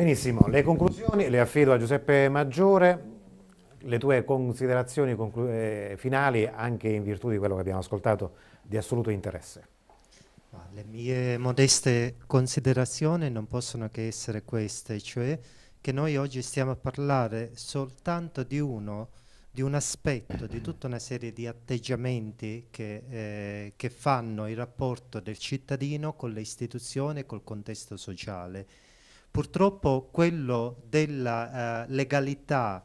Benissimo, le conclusioni le affido a Giuseppe Maggiore, le tue considerazioni eh, finali anche in virtù di quello che abbiamo ascoltato di assoluto interesse. Le mie modeste considerazioni non possono che essere queste, cioè che noi oggi stiamo a parlare soltanto di uno, di un aspetto, di tutta una serie di atteggiamenti che, eh, che fanno il rapporto del cittadino con le istituzioni e col contesto sociale Purtroppo quello della eh, legalità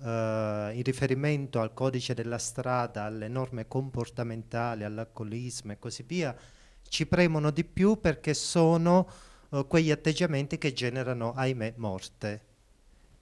eh, in riferimento al codice della strada, alle norme comportamentali, all'alcolismo e così via, ci premono di più perché sono eh, quegli atteggiamenti che generano, ahimè, morte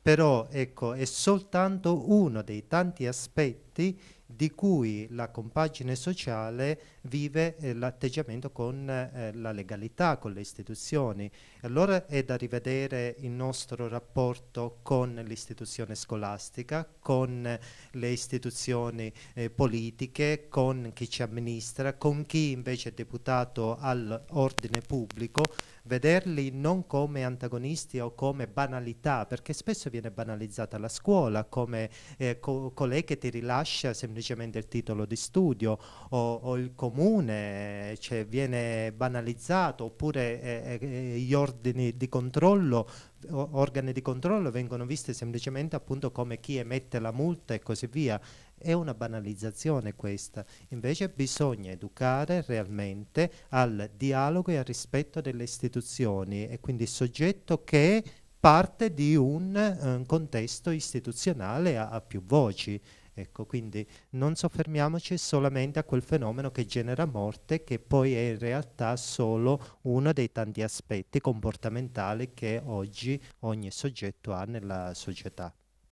però ecco, è soltanto uno dei tanti aspetti di cui la compagine sociale vive eh, l'atteggiamento con eh, la legalità, con le istituzioni. Allora è da rivedere il nostro rapporto con l'istituzione scolastica, con eh, le istituzioni eh, politiche, con chi ci amministra, con chi invece è deputato all'ordine pubblico, vederli non come antagonisti o come banalità, perché spesso viene banalizzata la scuola come eh, co colei che ti rilascia semplicemente il titolo di studio o, o il comune, cioè viene banalizzato, oppure eh, eh, gli ordini di controllo organi di controllo vengono viste semplicemente appunto come chi emette la multa e così via. È una banalizzazione questa, invece bisogna educare realmente al dialogo e al rispetto delle istituzioni e quindi il soggetto che parte di un, un eh, contesto istituzionale a, a più voci Ecco, quindi non soffermiamoci solamente a quel fenomeno che genera morte, che poi è in realtà solo uno dei tanti aspetti comportamentali che oggi ogni soggetto ha nella società.